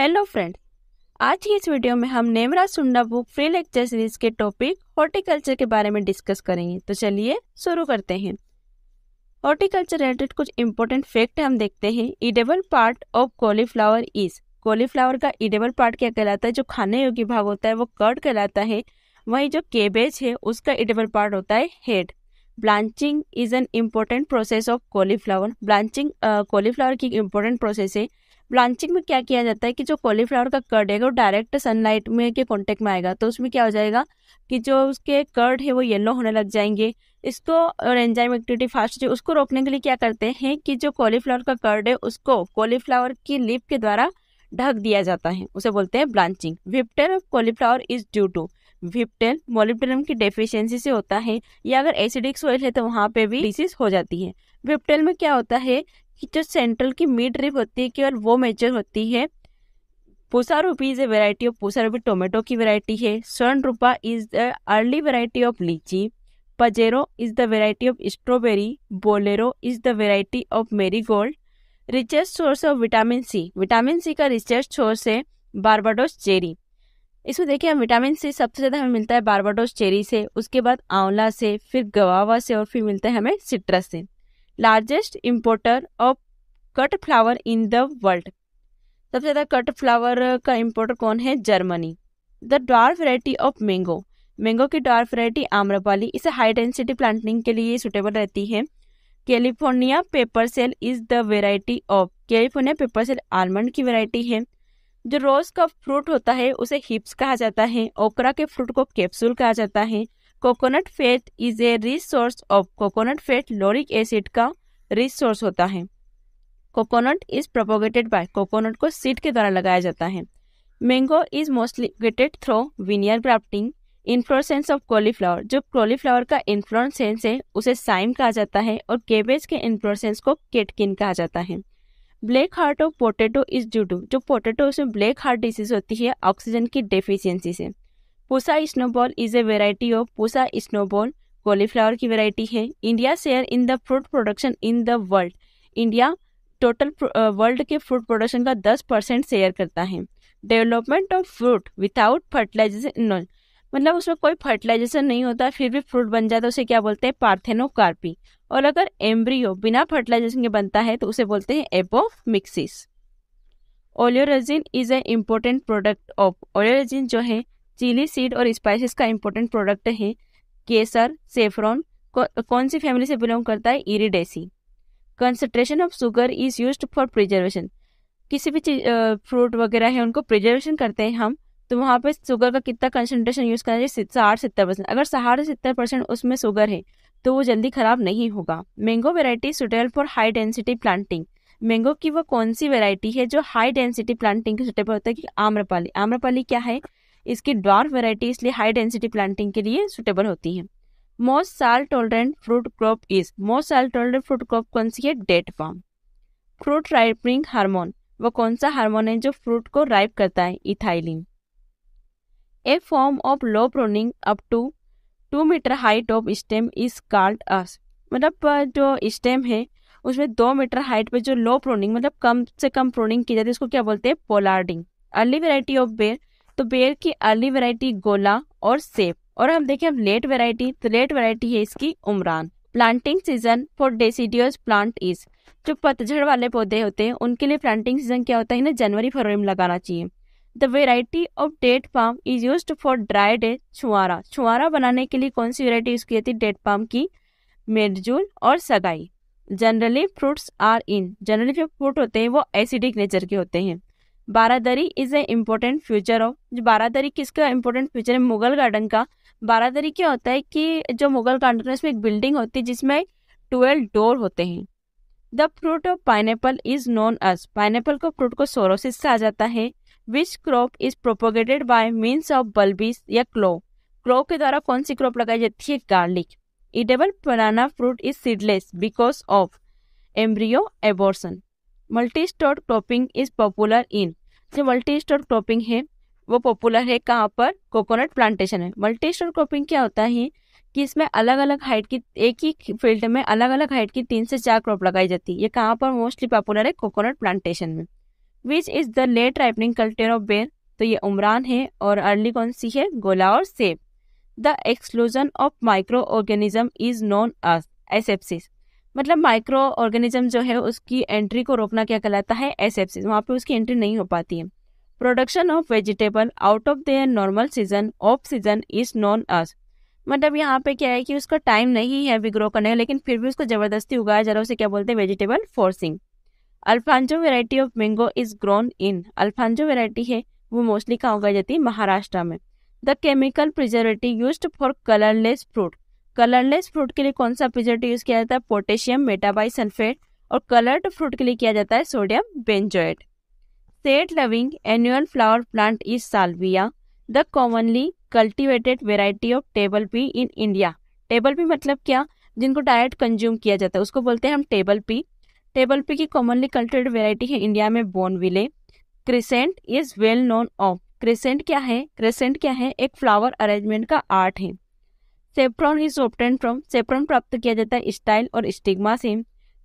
Hello friend आज की इस वीडियो में हम नेमरा सुंडा बुक फ्री लेक्चर सीरीज के टॉपिक हॉर्टिकल्चर के बारे में डिस्कस करेंगे तो चलिए शुरू करते हैं हॉर्टिकल्चर रिलेटेड कुछ इंपॉर्टेंट फैक्ट हम देखते हैं edible part of cauliflower is cauliflower का इडेबल पार्ट क्या कहलाता है जो खाने योग्य भाग होता है वो कर्ड कहलाता है वहीं जो केबेज है उसका इडेबल पार्ट होता है head blanching is an important process of cauliflower blanching cauliflower की इम्पोर्टेंट प्रोसेस है ब्लांचिंग में क्या किया जाता है कि जो कॉलीफ्लावर का कर्ड है वो डायरेक्ट सनलाइट में के कॉन्टेक्ट में आएगा तो उसमें क्या हो जाएगा कि जो उसके कर्ड है वो येलो होने लग जाएंगे इसको और एंजाइम एक्टिविटी फास्ट जो उसको रोकने के लिए क्या करते हैं कि जो कॉलीफ्लावर का कर्ड है उसको कॉलीफ्लावर की लिप के द्वारा ढक दिया जाता है उसे बोलते हैं blanching whiptail of cauliflower is due to whiptail molybdenum की डेफिशिएंसी से होता है या अगर एसिडिक सोइल है तो वहाँ पे भी डिसीज हो जाती है विप्टेल में क्या होता है जो सेंट्रल की मिड रिप होती है केवल वो मेजर होती है Pusa Ruby is a variety of Pusa Ruby tomato की वेराइटी है Swarna Rupa is the early variety of litchi Pajero is the variety of strawberry Bolero is the variety of marigold richest source of vitamin C vitamin C का richest source है Barbados cherry इसमें देखिए हम vitamin C सबसे ज़्यादा हमें मिलता है बारबाडोस चेरी से उसके बाद आंवला से फिर गवावा से और फिर मिलता है हमें सिट्रस से largest importer of cut flower in the world सबसे ज़्यादा कट फ्लावर का इम्पोर्टर कौन है Germany the dark variety of mango mango की डार्क वेराइटी आम्रपाली इसे हाई डेंसिटी प्लांटिंग के लिए सुटेबल रहती है California paper shell is the variety of California paper shell almond की वेराइटी है जो रोज का फ्रूट होता है उसे हिप्स कहा जाता है ओकरा के फ्रूट को कैप्सूल कहा जाता है coconut fat is a rich source of coconut fat lauric acid का रिच सोर्स होता है coconut is propagated by coconut को सीड के द्वारा लगाया जाता है mango is mostly gated through veneer grafting inflorescence of cauliflower जो कॉलीफ्लावर का इन्फ्लोसेंस है उसे साइम कहा जाता है और केबेज के इन्फ्लोसेंस को केटकिन कहा जाता है black heart of potato is due to जो पोटेटो उसमें ब्लैक हार्ट डिसीज होती है ऑक्सीजन की डेफिशिएंसी से Pusa snowball is a variety of Pusa snowball cauliflower की वेराइटी है India share in the fruit production in the world India total world के fruit production का 10 परसेंट शेयर करता है development of fruit without fertilization मतलब उसमें कोई फर्टिलाइजेशन नहीं होता फिर भी फ्रूट बन जाता है उसे क्या बोलते हैं पार्थेनोकार्पी और अगर एम्ब्रियो बिना फर्टिलाइजेशन के बनता है तो उसे बोलते हैं mixis oleoresin is A important product of oleoresin जो है चिली सीड और स्पाइसेस का इम्पोर्टेंट प्रोडक्ट है केसर सेफ्रॉन कौन सी फैमिली से बिलोंग करता है Iridaceae concentration of sugar is use for preservation किसी भी चीज फ्रूट वगैरह है उनको प्रिजर्वेशन करते हैं हम तो वहाँ पे शुगर का कितना कंसनट्रेशन यूज करना चाहिए साठ सत्तर परसेंट अगर साठ सत्तर परसेंट उसमें शुगर है तो वो जल्दी खराब नहीं होगा mango variety suitable for high density planting mango की वो कौन सी वेराइटी है जो हाई डेंसिटी प्लांटिंग के सुटेबल होता है कि आम्रपाली आम्रपाली क्या है इसकी डॉर्क वेराइटी इसलिए हाई डेंसिटी प्लांटिंग के लिए सुटेबल होती है most salt tolerant fruit crop is most salt tolerant fruit crop कौन सी है date palm fruit ripening hormone वो कौन सा हार्मोन है जो फ्रूट को राइप करता है ethylene a form of low pruning up to two metre height of stem is called as मतलब जो स्टेम है उसमें दो मीटर हाइट पे जो लो प्रोनिंग मतलब कम से कम प्रोनिंग की जाती है उसको क्या बोलते हैं pollarding early variety of ber तो बेर की अर्ली वेराइटी गोला और सेब और हम देखें हम लेट वेराइटी तो लेट वेराइटी है इसकी Umran planting season for deciduous plant is जो पतझड़ वाले पौधे होते हैं उनके लिए प्लांटिंग सीजन क्या होता है इन्हें जनवरी फरवरी में लगाना चाहिए the variety of date palm is use for dry date छुआरा छुआरा बनाने के लिए कौन सी वेराइटी यूज की जाती है डेट पाम की मेडजूल और सगाई generally fruits are in generally जो फ्रूट होते हैं वो एसिडिक नेचर के होते हैं Baradari is A important feature of जो बारादरी किसका इम्पोर्टेंट फ्यूचर है मुगल गार्डन का बारादरी क्या होता है कि जो मुगल गार्डन है उसमें एक बिल्डिंग होती है जिसमें ट्वेल्व डोर होते हैं the fruit of pineapple is known as pineapple को फ्रूट को सोरोसिस से आ जाता है which crop is propagated by means of bulbils या क्लो क्लो के द्वारा कौन सी क्रॉप लगाई जाती है garlic edible banana fruit is seedless because of embryo abortion multi storey cropping is popular in जो मल्टी स्टोर क्रॉपिंग है वो पॉपुलर है कहाँ पर कोकोनट प्लांटेशन है मल्टी स्टोर क्रॉपिंग क्या होता है कि इसमें अलग अलग हाइट की एक ही फील्ड में अलग अलग हाइट की तीन से चार क्रॉप लगाई जाती है ये कहाँ पर मोस्टली पॉपुलर है कोकोनट प्लांटेशन में which is the late ripening cultivar of ber तो ये उमरान है और अर्ली कौन सी है गोला और सेब the exclusion of micro organism is known as asepsis मतलब माइक्रो ऑर्गेनिज्म जो है उसकी एंट्री को रोकना क्या कहलाता है एसेप्सिस वहाँ पे उसकी एंट्री नहीं हो पाती है production of vegetable out of their normal season off season is known as मतलब यहाँ पे क्या है कि उसका टाइम नहीं है अभी ग्रो करने का लेकिन फिर भी उसको जबरदस्ती उगाया जा रहा है उसे क्या बोलते हैं vegetable forcing alphonso variety of mango is grown in alphonso variety है वो मोस्टली कहाँ उगाई जाती है महाराष्ट्र में the chemical preservative use for colourless fruit colourless fruit के लिए कौन सा प्रिजर्वेटिव यूज किया जाता है पोटेशियम मेटाबाई सल्फेट और कलर्ड फ्रूट के लिए किया जाता है sodium benzoate shade loving annual flower plant is salvia the commonly cultivated variety of table pea in India table pea मतलब क्या जिनको डायरेक्ट कंज्यूम किया जाता है उसको बोलते हैं हम टेबल पी टेबल पी की कॉमनली कल्टिवेटेड वेराइटी है इंडिया में Bonneville crescent is well known of crescent क्या है क्रिसेंट क्या है एक फ्लावर अरेंजमेंट का आर्ट है saffron is obtained from saffron प्राप्त किया जाता है स्टाइल और स्टिग्मा से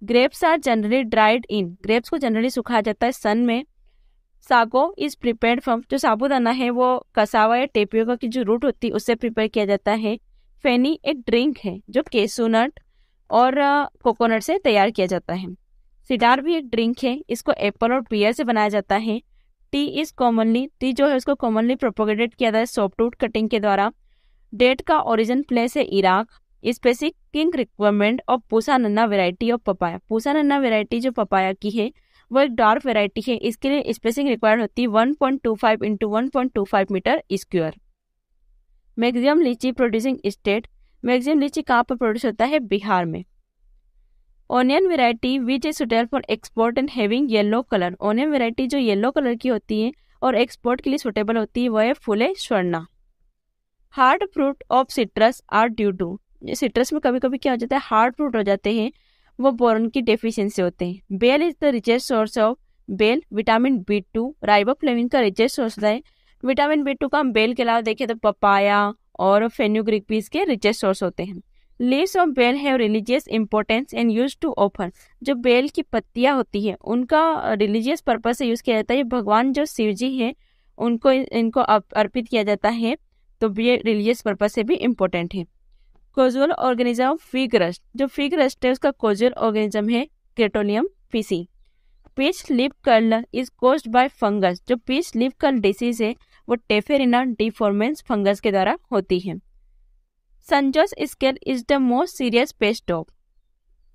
grapes are generally dried in grapes को जनरली सुखाया जाता है सन में सागो इज प्रिपेयर फ्रॉम जो साबुदाना है वो कसावा या टेपियो की जो रूट होती है उससे प्रिपेयर किया जाता है फेनी एक ड्रिंक है जो केसूनट और कोकोनट से तैयार किया जाता है सिडार भी एक ड्रिंक है इसको एप्पल और बियर से बनाया जाता है टी इज कॉमनली टी जो है उसको कॉमनली प्रोपोगेटेड किया जाता है सॉफ्टवुड कटिंग के द्वारा डेट का ओरिजिन प्लेस है Iraq king requirement of Pusa Nanha variety of papaya Pusa Nanha variety जो पपाया की है वो एक डार्क वेराइटी है इसके लिए स्पेसिंग रिक्वायर्ड होती है one point two five into one point two five metre square maximum litchi producing state maximum litchi कहाँ पर प्रोड्यूस होता है बिहार में onion variety which is suitable for export and having yellow colour onion variety जो yellow colour की होती है और एक्सपोर्ट के लिए सुटेबल होती है वह है Phule Swarna hard fruit of citrus are due to citrus में कभी कभी क्या हो जाता है हार्ड फ्रूट हो जाते हैं वो बोरन की डेफिशिएंसी होते हैं bael is the richest source of bael vitamin B two riboflavin का रिचेस्ट सोर्स होता है विटामिन बी टू का हम बेल के अलावा देखें तो पपाया और फेन्यूग्रिक पीस के रिचेस्ट सोर्स होते हैं leaves of bael have religious importance and use to offer जो बेल की पत्तियाँ होती है उनका रिलीजियस पर्पज से यूज़ किया जाता है भगवान जो शिव जी हैं उनको इनको अर्पित किया जाता है तो ये रिलीजियस पर्पज से भी इम्पोर्टेंट है कोजुअल ऑर्गेनिज्म ऑफ रस्ट जो फीक रस्ट है उसका कोजुअल ऑर्गेनिज्म है Cerotelium fici peach leaf curl is caused by fungus जो पीच लिप कर्ल डिसीज है वो टेफेरिना डिफॉर्मेंस फंगस के द्वारा होती है San Jose scale is the most serious pest of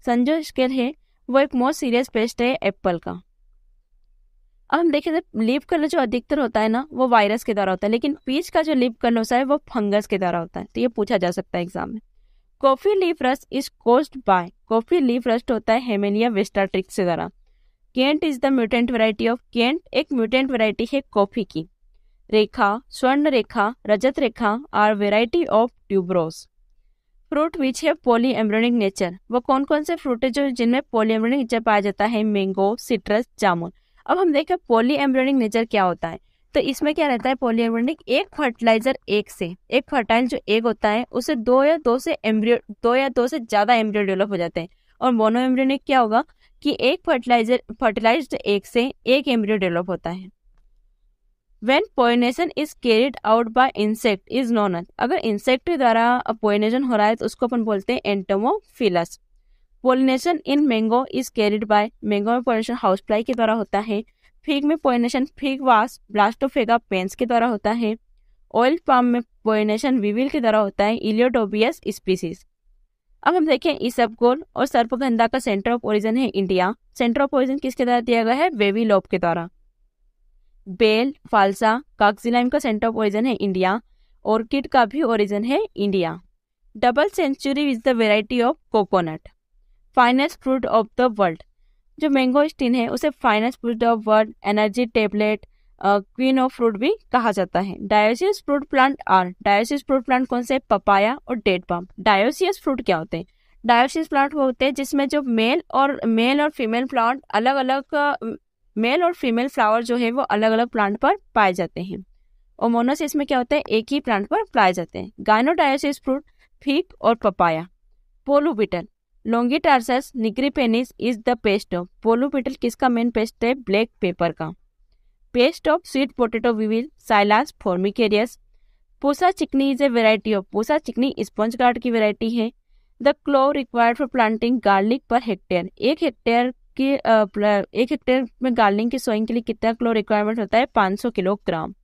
San Jose scale है वो एक मोस्ट सीरियस पेस्ट है एप्पल का अब हम देखें लिप लीप कलर जो अधिकतर होता है ना वो वायरस के द्वारा होता है लेकिन पीच का जो लीप कलर होता है वो फंगस के द्वारा होता है तो ये पूछा जा सकता है एग्जाम में coffee leaf rust is caused by coffee leaf rust होता है हेमेनिया वेस्टाट्रिक्स के द्वारा Kent is the mutant variety of Kent एक म्यूटेंट वेराइटी है कॉफी की Rekha Swarna Rekha Rajat Rekha are variety of tuberose fruit which है पोली एम्ब्रोनिक नेचर वो कौन कौन से फ्रूट है जो जिनमें पोली एम्ब्रोनिक नेचर पाया जाता है मैंगो सिट्रस जामुन अब हम देखें पोली एम्ब्रॉयडिंग नेचर क्या होता है तो इसमें क्या रहता है पोली एम्ब्रॉयडिंग एक फर्टिलाइजर एक से एक फर्टाइल जो एक होता है उसे दो या दो से एम्ब्रिय दो या दो से ज़्यादा एम्ब्रियो डेवलप हो जाते हैं और मोनो एम्ब्रॉयडिंग क्या होगा कि एक फर्टिलाइजर फर्टिलाइज एक से एक एम्ब्रियो डेवलप होता है when pollination is carried out by insect is known अगर इंसेक्ट द्वारा पोइनेशन हो रहा है तो उसको अपन बोलते हैं entomophilous pollination in mango is carried by mango में पोलिनेशन फ्लाई के द्वारा होता है फिग में pollination fig wasp Blastophaga psenes के द्वारा होता है ऑयल पाम में पोलिनेशन विविल के द्वारा होता है इलियोटोबियस स्पीसीज अब हम देखें इसब गोल और सर्पगंधा का सेंटर ऑफ ओरिजन है इंडिया सेंटर ऑफ ओरिजन किसके द्वारा दिया गया है वेवी लोब के द्वारा बेल फालसा काक्सिलाइम का सेंटर ऑफ ओरिजन है इंडिया ऑर्किड का भी ओरिजन है India double century is the variety of coconut finest fruit of the world जो मैंगो स्टीन है उसे finest fruit of world energy tablet queen of fruit भी कहा जाता है dioecious fruit plant are dioecious fruit plant कौन से papaya और डेट पम्प डायोसियस फ्रूट क्या होते हैं डायोसियस प्लांट वो होते हैं जिसमें जो मेल और मेल और फीमेल प्लांट अलग अलग मेल और फीमेल फ्लावर जो है वो अलग अलग प्लांट पर पाए जाते हैं ओमोनोसिस में क्या होता है एक ही प्लांट पर पाए जाते हैं गायनोडायोसिस फ्रूट फीक और papaya pollu beetle Longitarsus nigripennis is the pest of पोलोपेटल किसका मेन पेस्ट है ब्लैक पेपर का pest of sweet potato weevil Cylas formicarius Pusa Chikni is a variety of Pusa Chikni sponge gourd की वेरायटी है the clove required for planting garlic per hectare एक hectare के एक hectare में गार्लिक की सोइंग के लिए कितना क्लो रिक्वायरमेंट होता है 500 kilogram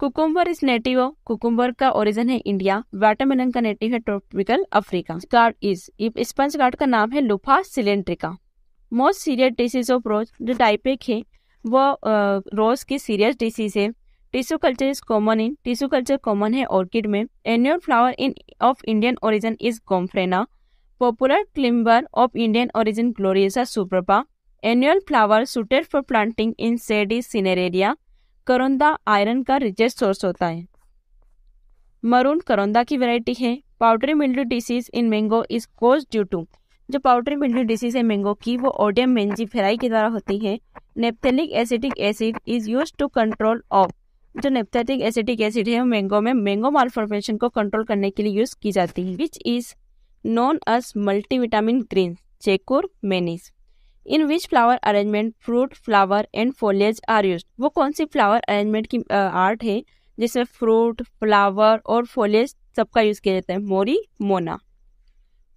cucumber is native of cucumber का ओरिजिन है इंडिया वाटरमेलन का नेटिव है tropical Africa gourd is sponge gourd का नाम है Luffa cylindrica most serious disease of rose जो डाइपेक है वो रोज की सीरियस डिसीज है tissue culture is common in tissue culture common है ऑर्किड में annual flower in of Indian origin is Gomphrena popular climber of Indian origin Gloriosa superba annual flower suited for planting in shady cineraria karonda iron का richest source होता है maroon karonda की variety है powdery mildew disease in mango is cause due to जो powdery mildew disease है mango की वो Oidium mangiferae फेराई के द्वारा होती है naphthalic acidic acid is use to control of जो नेप्थेटिक एसिडिक एसिड है मैंगो में मैंगो मालफॉर्मेशन को कंट्रोल करने के लिए यूज की जाती है which is known as multivitamin green chekurmanis in which flower arrangement fruit flower and foliage are use वो कौन सी फ्लावर अरेंजमेंट की आर्ट है जिसमें फ्रूट फ्लावर और फोलेज सबका यूज किया जाता है moribana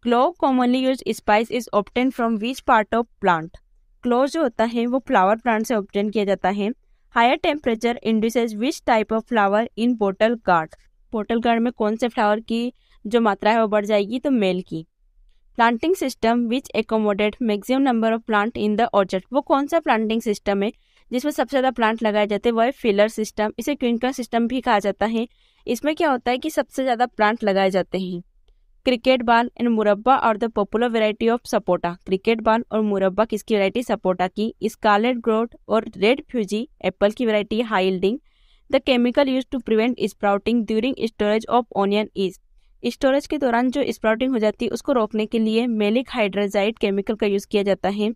clove commonly use spice is obtained from which part of plant clove जो होता है वो फ्लावर प्लांट से ऑप्टेन किया जाता है higher temperature induces which type of flower in bottle gourd bottle gourd में कौन से फ्लावर की जो मात्रा है वो बढ़ जाएगी तो मेल की planting system which accommodate maximum number of plant in the orchard वो कौन सा प्लांटिंग सिस्टम है जिसमें सबसे ज़्यादा प्लांट लगाए जाते हैं वह फिलर सिस्टम इसे क्विंकर सिस्टम भी कहा जाता है इसमें क्या होता है कि सबसे ज़्यादा प्लांट लगाए जाते हैं क्रिकेट बाल एंड मुरब्बा और the popular variety of sapota cricket ball और मुरब्बा किसकी वेरायटी सपोटा की स्कारलेट ग्रोथ और रेड फ्यूजी एप्पल की variety yielding the chemical use to prevent sprouting during storage of onion is storage के दौरान जो स्प्राउटिंग हो जाती है उसको रोकने के लिए मेलिक हाइड्रोजाइड केमिकल का यूज़ किया जाता है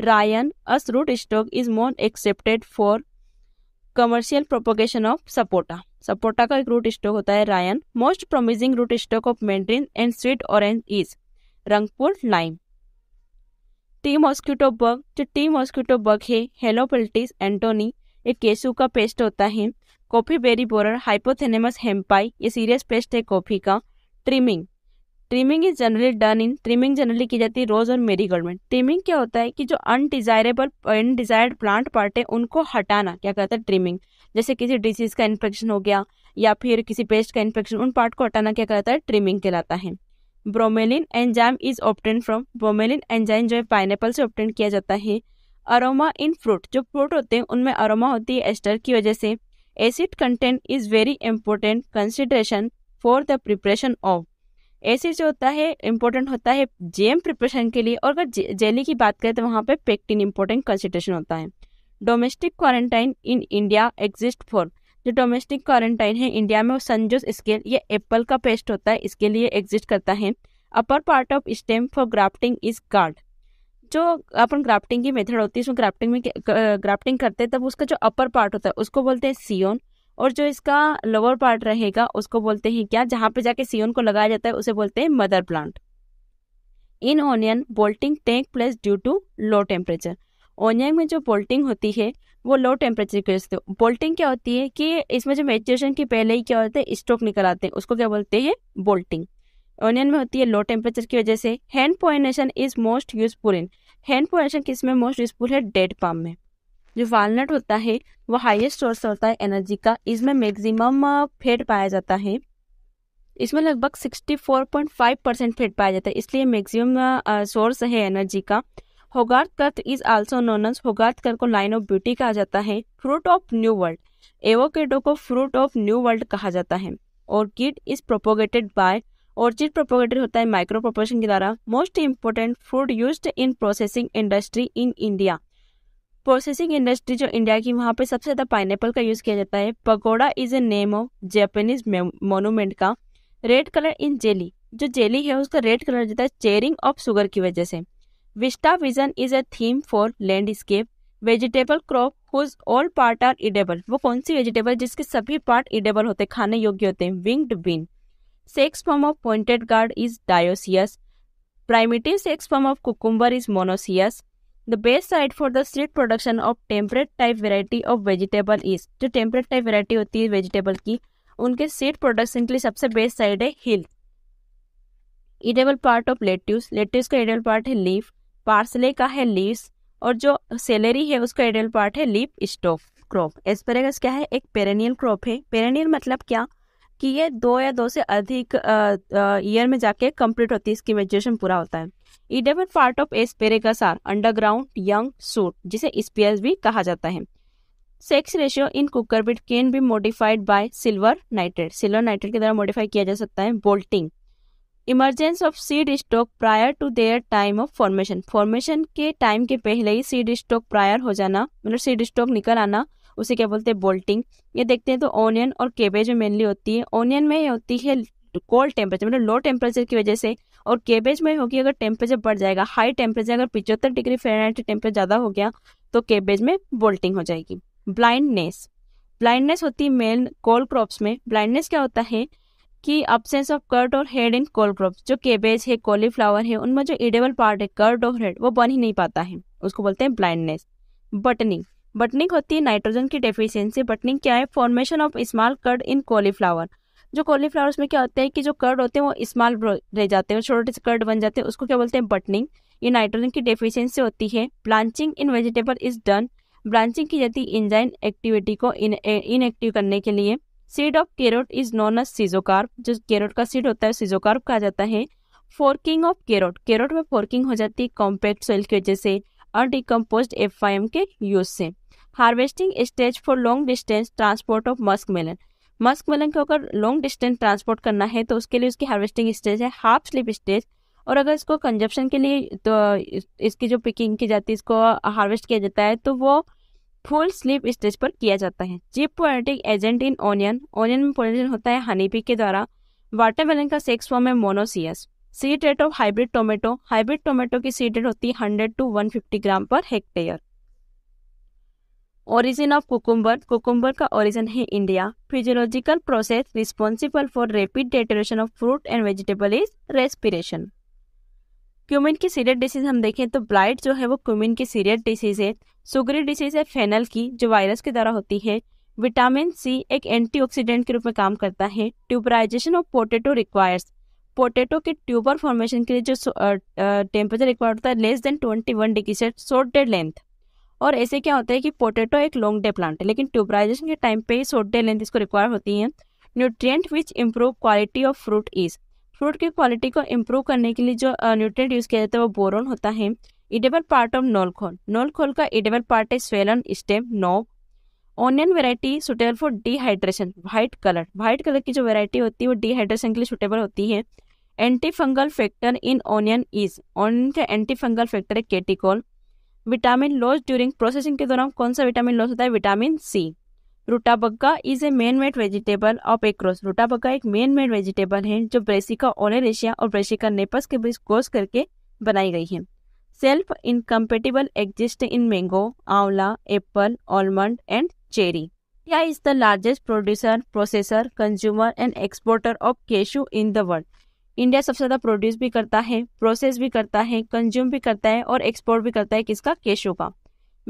Rayan as root stock is more accepted for commercial propagation of sapota sapota का एक रूट स्टॉक होता है Rayan most promising root stock of mandarin and sweet orange is Rangpur lime tea mosquito bug जो tea mosquito bug है Helopeltis antonii एक cashew का pest होता है coffee berry borer Hypothenemus hampei ये सीरियस पेस्ट है कॉफी का trimming trimming is generally done in trimming generally की जाती है रोज और मेरी गोल्ड में ट्रिमिंग क्या होता है कि जो अनडिजायरेबल अनडिजायर्ड प्लांट पार्ट है उनको हटाना क्या कहता है ट्रिमिंग जैसे किसी डिजीज का इन्फेक्शन हो गया या फिर किसी पेस्ट का इन्फेक्शन उन पार्ट को हटाना क्या कहता है ट्रिमिंग कहलाता है bromelain enzyme is obtained from bromelain enzyme जो है पाइनएपल से ऑप्टेन किया जाता है अरोमा इन फ्रूट जो फ्रूट होते हैं उनमें अरोमा होती है एस्टर की वजह से acid content is very important consideration for the preparation of ऐसे जो होता है इम्पोर्टेंट होता है जेम प्रिपरेशन के लिए और अगर जेली की बात करें तो वहाँ पे पेक्टिन इम्पोर्टेंट कंसिडरेशन होता है domestic quarantine in India exist for जो डोमेस्टिक क्वारंटाइन है इंडिया में वो संजोस स्केल या एप्पल का पेस्ट होता है इसके लिए एग्जिस्ट करता है upper part of stem for grafting is guard जो अपन ग्राफ्टिंग की मेथड होती है उसमें ग्राफ्टिंग में ग्राफ्टिंग करते हैं तब उसका जो अपर पार्ट होता है उसको बोलते हैं सियोन और जो इसका लोअर पार्ट रहेगा उसको बोलते हैं क्या जहाँ पे जाके सीओन को लगाया जाता है उसे बोलते हैं mother plant in onion bolting take place due to low temperature onion में जो बोल्टिंग होती है वो लो टेम्परेचर की वजह से बोल्टिंग क्या होती है कि इसमें जो मेजेशन के पहले ही क्या होता है स्ट्रोक निकल आते हैं उसको क्या बोलते हैं बोल्टिंग ओनियन में होती है लो टेम्परेचर की वजह से hand pollination is most useful in hand pollination किस में मोस्ट यूजफुल है डेड पाम में जो वालनट होता है वो हाईएस्ट सोर्स होता है एनर्जी का इसमें मैक्सिमम फैट पाया जाता है इसमें लगभग 64.5 परसेंट फैट पाया जाता है इसलिए मैक्सिमम सोर्स है एनर्जी का Hogarth curve is also known as Hogarth curve को लाइन ऑफ ब्यूटी कहा जाता है fruit of New World avocado को फ्रूट ऑफ न्यू वर्ल्ड कहा जाता है orchid is propagated by orchid propagated होता है माइक्रो प्रोपोर्शन के द्वारा most important fruit use in processing industry in India processing industry जो इंडिया की वहाँ पे सबसे ज़्यादा पाइनएप्पल का यूज़ किया जाता है pagoda is a name of Japanese monument का रेड कलर इन जेली जो जेली है उसका रेड कलर जाता है चेयरिंग ऑफ शुगर की वजह से vista vision is a theme for landscape vegetable crop whose all part are edible वो कौन सी वेजिटेबल जिसके सभी पार्ट इडेबल होते हैं खाने योग्य होते हैं winged bean sex form of pointed gourd is dioecious primitive sex form of cucumber is monoecious the best site for the street production of temperate type variety of vegetable is जो temperate type variety होती है vegetable की उनके seed production के लिए सबसे best side है hill edible part of lettuce lettuce का एडेबल पार्ट है लीफ पार्सले का है लीव्स और जो सेलरी है उसका एडेबल पार्ट है लीफ स्टोव क्रॉप एस्पेरेगस क्या है एक पेरेनियल क्रॉप है पेरेनियल मतलब क्या कि ये दो या दो से अधिक ईयर में जाके कंप्लीट होती है इसकी मेजुरेशन पूरा होता है eleven part of asparagus are underground young shoot जिसे स्पियर्स भी कहा जाता है sex ratio in cucurbit can be modified by silver nitrate silver nitrate के द्वारा मॉडिफाई किया जा सकता है bolting emergence of seed stalk prior to their time of formation formation के टाइम के पहले ही सीड स्टॉक प्रायर हो जाना मतलब सीड स्टॉक निकल आना उसे क्या बोलते हैं बोल्टिंग ये देखते हैं तो ऑनियन और केबेज में मेनली होती है ऑनियन में होती है कोल्ड टेम्परेचर मतलब लो टेम्परेचर की वजह से और केबेज में होगी अगर टेम्परेचर बढ़ जाएगा हाई टेम्परेचर अगर पिचहत्तर डिग्री फेरनाइट टेम्परेचर ज़्यादा हो गया तो केबेज में बोल्टिंग हो जाएगी ब्लाइंडनेस ब्लाइंडनेस होती है मेन कोल क्रॉप्स में ब्लाइंडनेस क्या होता है कि अब्सेंस ऑफ कर्ड और हेड इन कोल क्रॉप्स जो केबेज है कॉलीफ्लावर है उनमें जो इडेबल पार्ट है कर्ड और हेड वो बन ही नहीं पाता है उसको बोलते हैं ब्लाइंडनेस बटनिंग बटनिंग होती है नाइट्रोजन की डेफिशिएंसी बटनिंग क्या है formation of small curd in cauliflower जो कॉलीफ्लावर्स में क्या होता है कि जो कर्ड होते हैं वो स्मॉल रह जाते हैं छोटे छोटे कर्ड बन जाते हैं उसको क्या बोलते हैं बटनिंग ये नाइट्रोजन की डेफिशिएंसी होती है blanching in vegetable is done blanching की जाती है इंजाइन एक्टिविटी को इनएक्टिव करने के लिए seed of carrot is known as schizocarp जो केरोट का सीड होता है सीजोकार्प कहा जाता है फोर्किंग ऑफ केरोट केरोट में फोर्किंग हो जाती है कॉम्पैक्ट सोइल की वजह से और डिकम्पोज एफ के यूज से harvesting stage for long distance transport of musk melon musk melon को अगर लॉन्ग डिस्टेंस ट्रांसपोर्ट करना है तो उसके लिए उसकी हार्वेस्टिंग स्टेज है हाफ स्लिप स्टेज और अगर इसको कंजप्शन के लिए तो इसकी जो पिकिंग की जाती है इसको हार्वेस्ट किया जाता है तो वो फुल स्लीप स्टेज पर किया जाता है जीप पोएटिक एजेंट इन ऑनियन ऑनियन में पोलिनेशन होता है हनी पी के द्वारा वाटरमेलन का सेक्स फॉर्म है monoecious seed rate of hybrid tomato hybrid tomato की सीड रेट होती है hundred to one fifty gram per hectare origin of cucumber cucumber का ओरिजिन है India physiological process responsible for rapid deterioration of fruit and vegetable is respiration cumin की सीरियर disease हम देखें तो ब्लाइट जो है वो क्यूमिन की सीरियर डिसीज है सुगरी डिसीज है फेनल की जो वायरस के द्वारा होती है विटामिन सी एक एंटीऑक्सीडेंट के रूप में काम करता है tuberization of potato requires potato के ट्यूबर फॉर्मेशन के लिए जो टेम्परेचर रिक्वायर्ड होता है less than twenty one degree से शॉर्टेड लेंथ और ऐसे क्या होता है कि पोटेटो एक लॉन्ग डे प्लांट है लेकिन ट्यूबराइजेशन के टाइम पे शॉर्ट डे लेंथ इसको रिक्वायर होती है nutrient which improve quality of fruit is fruit की क्वालिटी को इम्प्रूव करने के लिए जो न्यूट्रिएंट यूज़ किया जाता है वो बोरोन होता है edible part of knol khol knol khol का इडेबल पार्ट है swollen stem no onion variety suitable for dehydration white colour white colour की जो वेराइटी होती है वो डिहाइड्रेशन के लिए सुटेबल होती है anti fungal factor in onion is onion का एंटी फंगल फैक्टर है catechol vitamin loss during processing के दौरान कौन सा विटामिन लॉस होता है vitamin C rutabaga is a man made vegetable of across rutabaga एक मेन मेड वेजिटेबल है जो ब्रेसिका ओलेरेशिया और ब्रेसिका नेपस के बीच क्रॉस करके बनाई गई है self incompatible exist in mango amla apple almond and cherry India is the largest producer processor consumer and exporter of cashew in the world India सबसे ज़्यादा प्रोड्यूस भी करता है प्रोसेस भी करता है कंज्यूम भी करता है और एक्सपोर्ट भी करता है किसका केशो का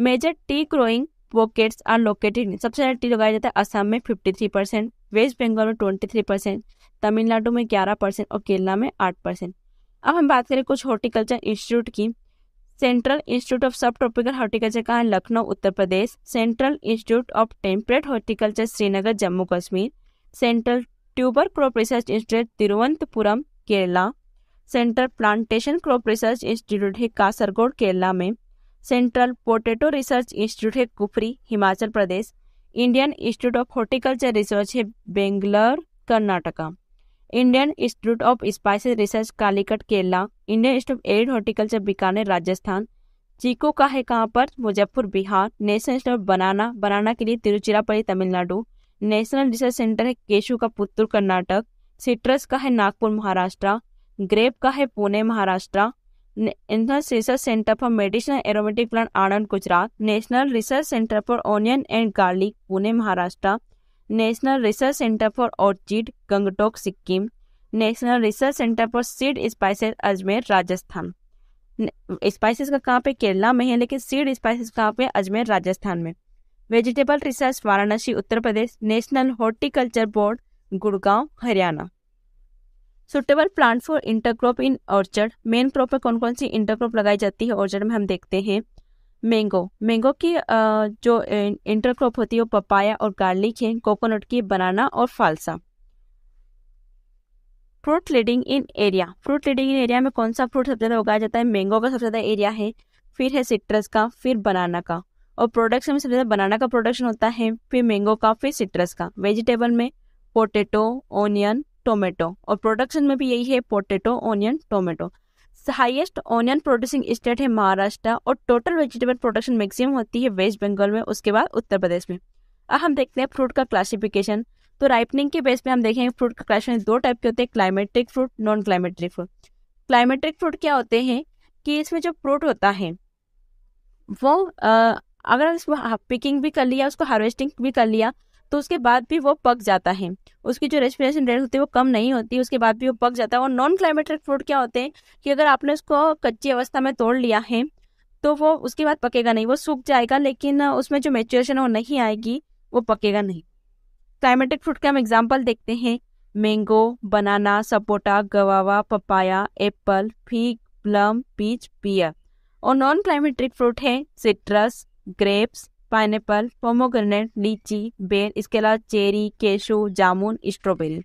major tea growing pockets are located सबसे ज़्यादा टी लगाया जाता है असम में fifty three percent West Bengal में ट्वेंटी थ्री परसेंट तमिलनाडु में ग्यारह परसेंट और केरला में आठ परसेंट अब हम बात करें कुछ हॉर्टिकल्चर इंस्टीट्यूट की central institute of sub tropical horticulture कहाँ है Lucknow Uttar Pradesh central institute of temperate horticulture Srinagar Jammu Kashmir central tuber crop research institute Thiruvananthapuram Kerala central plantation crop research institute है कासरगोड केरला में सेंट्रल पोटेटो रिसर्च इंस्टीट्यूट है Kufri Himachal Pradesh Indian institute of horticulture research है Bangalore Karnataka Indian institute of spices research Calicut Kerala Indian institute of arid horticulture Bikaner Rajasthan chiku का है कहाँ पर Muzaffar Bihar national institute of banana banana के लिए Tiruchirappalli Tamil Nadu national research centre है केशु का पुत्र कर्नाटक सिट्रस का है नागपुर महाराष्ट्र ग्रेप का है Pune Maharashtra national research centre for medicinal aromatic plant Anand Gujarat national research centre for onion and garlic Pune Maharashtra national research centre for orchid Gangtok Sikkim national research centre for seed spices Ajmer Rajasthan spices का कहाँ पे केरला में है लेकिन सीड स्पाइसेस कहाँ पे अजमेर राजस्थान में vegetable research Varanasi Uttar Pradesh national horticulture board Gurgaon Haryana suitable plant for intercrop in orchard main crop में कौन कौन सी इंटरक्रॉप लगाई जाती है ऑर्चर्ड में हम देखते हैं मैंगो मैंगो की जो इंटरक्रॉप होती है वो पपाया और गार्लिक है कोकोनट की बनाना और phalsa fruit leading in area fruit leading in area में कौन सा फ्रूट सबसे ज़्यादा उगाया जाता है मैंगो का सबसे ज़्यादा एरिया है फिर है सिट्रस का फिर बनाना का और प्रोडक्शन में सबसे ज़्यादा बनाना का प्रोडक्शन होता है फिर मैंगो का फिर सिट्रस का वेजिटेबल में पोटेटो ओनियन टोमेटो और प्रोडक्शन में भी यही है potato onion tomato highest onion producing state है महाराष्ट्र और टोटल वेजिटेबल प्रोडक्शन मैक्सिमम होती है वेस्ट बंगाल में उसके बाद उत्तर प्रदेश में अब हम देखते हैं फ्रूट का क्लासिफिकेशन तो राइपनिंग के बेस पे हम देखेंगे फ्रूट का क्लासिफिकेशन दो टाइप के होते हैं climacteric fruit non climacteric fruit climacteric fruit क्या होते हैं कि इसमें जो फ्रूट होता है वो आ, अगर इसको पिकिंग भी कर लिया उसको हार्वेस्टिंग भी कर लिया तो उसके बाद भी वो पक जाता है उसकी जो रेस्पिरेशन रेट होती है वो कम नहीं होती उसके बाद भी वो पक जाता है और नॉन क्लाइमेटिक फ्रूट क्या होते हैं कि अगर आपने उसको कच्ची अवस्था में तोड़ लिया है तो वो उसके बाद पकेगा नहीं वो सूख जाएगा लेकिन उसमें जो मेच्योरेशन है वो नहीं आएगी वो पकेगा नहीं क्लाइमेटिक फ्रूट के हम एग्जाम्पल देखते हैं mango banana sapota guava papaya apple fig plum peach pear और नॉन क्लाइमेटिक फ्रूट है citrus grapes pineapple pomegranate litchi ber इसके अलावा cherry cashew jamun strawberry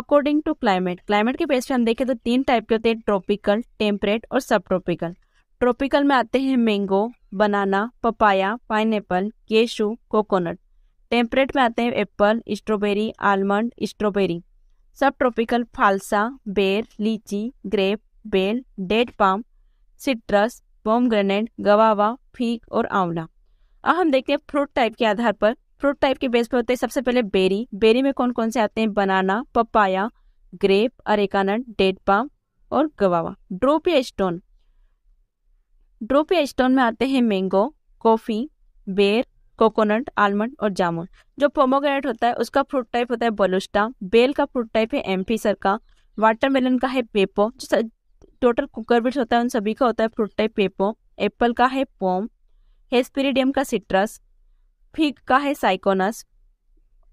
according to climate climate के बेस पे हम देखें तो तीन टाइप के होते हैं ट्रॉपिकल टेम्परेट और सब ट्रॉपिकल ट्रॉपिकल में आते हैं mango banana papaya pineapple cashew coconut temperate में आते हैं apple strawberry almond strawberry sub tropical phalsa ber litchi grape bael date palm citrus pomegranate guava fig और आंवला अब हम देखते हैं फ्रूट टाइप के आधार पर फ्रूट टाइप के बेस पर होते हैं सबसे पहले बेरी बेरी में कौन कौन से आते हैं banana papaya grape arecanut date palm और guava drupe stone drupe stone में आते हैं mango coffee ber coconut almond और जामुन जो पोमोग्रेट होता है उसका फ्रूट टाइप होता है बलुस्टा बेल का फ्रूट टाइप है एम्फीसर का वाटरमेलन का है पेपो जो टोटल कुकर होता है उन सभी का होता है फ्रूट टाइप पेपो एप्पल का है पोम हेस्पिरिडियम का सिट्रस फिग का है साइकोनस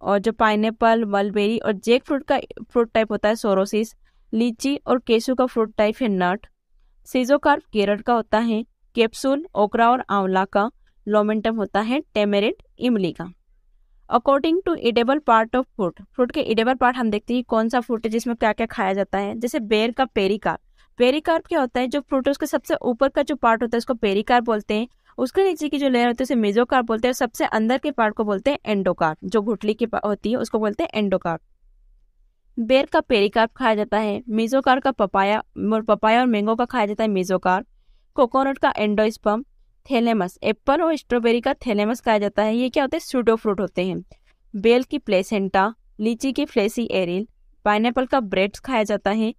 और जो पाइनएप्पल मलबेरी और जेक फ्रूट का फ्रूट टाइप होता है सोरोसिस लीची और केसू का फ्रूट टाइप है नट सीजोकार्प केरट का होता है कैप्सूल ओकरा और आंवला का लोमेंटम होता है टेमेरिट इमली का according to edible part of fruit fruit के इडेबल पार्ट हम देखते हैं कौन सा फ्रूट है जिसमें क्या क्या खाया जाता है जैसे बेर का पेरिकार्प पेरिकार्प क्या होता है जो फ्रूट उसके सबसे ऊपर का जो पार्ट होता है उसको पेरिकार्प बोलते हैं उसके नीचे की जो लेयर होती है उसे मेजोकार बोलते हैं सबसे अंदर के पार्ट को बोलते हैं एंडोकार्प जो घुटली की होती है उसको बोलते हैं एंडोकार बेर का पेरिकार्प खाया जाता है मेजोकार का पपाया और पपाया और मैंगो का खाया जाता है मेजोकार कोकोनट का एंडोस्पम थैलेमस एप्पल और स्ट्रॉबेरी का थैलेमस खाया जाता है ये क्या होते हैं सूडो फ्रूट होते हैं बेल की प्लेसेंटा लीची की फ्लेसी एरिल पाइनएप्पल का ब्रेड खाया जाता है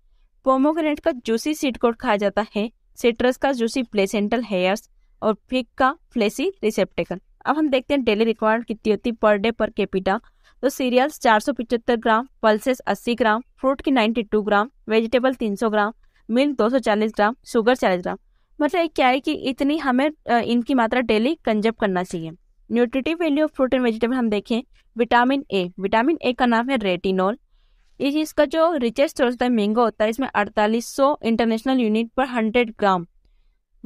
पोमोग्रेनेट का जूसी सीडकोट खाया जाता है सिट्रस का जूसी प्लेसेंटल हेयर्स और फिक का फ्लेसी रिसेप्टेकल अब हम देखते हैं डेली रिक्वायरमेंट कितनी होती है पर डे पर कैपिटा तो सीरियल्स चार सौ ग्राम पल्सेस अस्सी ग्राम फ्रूट की नाइन्टी टू ग्राम वेजिटेबल तीन सौ ग्राम मिल्क दो सौ चालीस ग्राम शुगर चालीस ग्राम मतलब क्या है कि इतनी हमें इनकी मात्रा डेली कंजर्व करना चाहिए nutritive value of fruit and vegetable हम देखें विटामिन ए विटामिन ए का नाम है रेटिनॉल इसका जो रिचेस्ट होता है मैंगो होता है इसमें अड़तालीस सौ international unit per hundred gram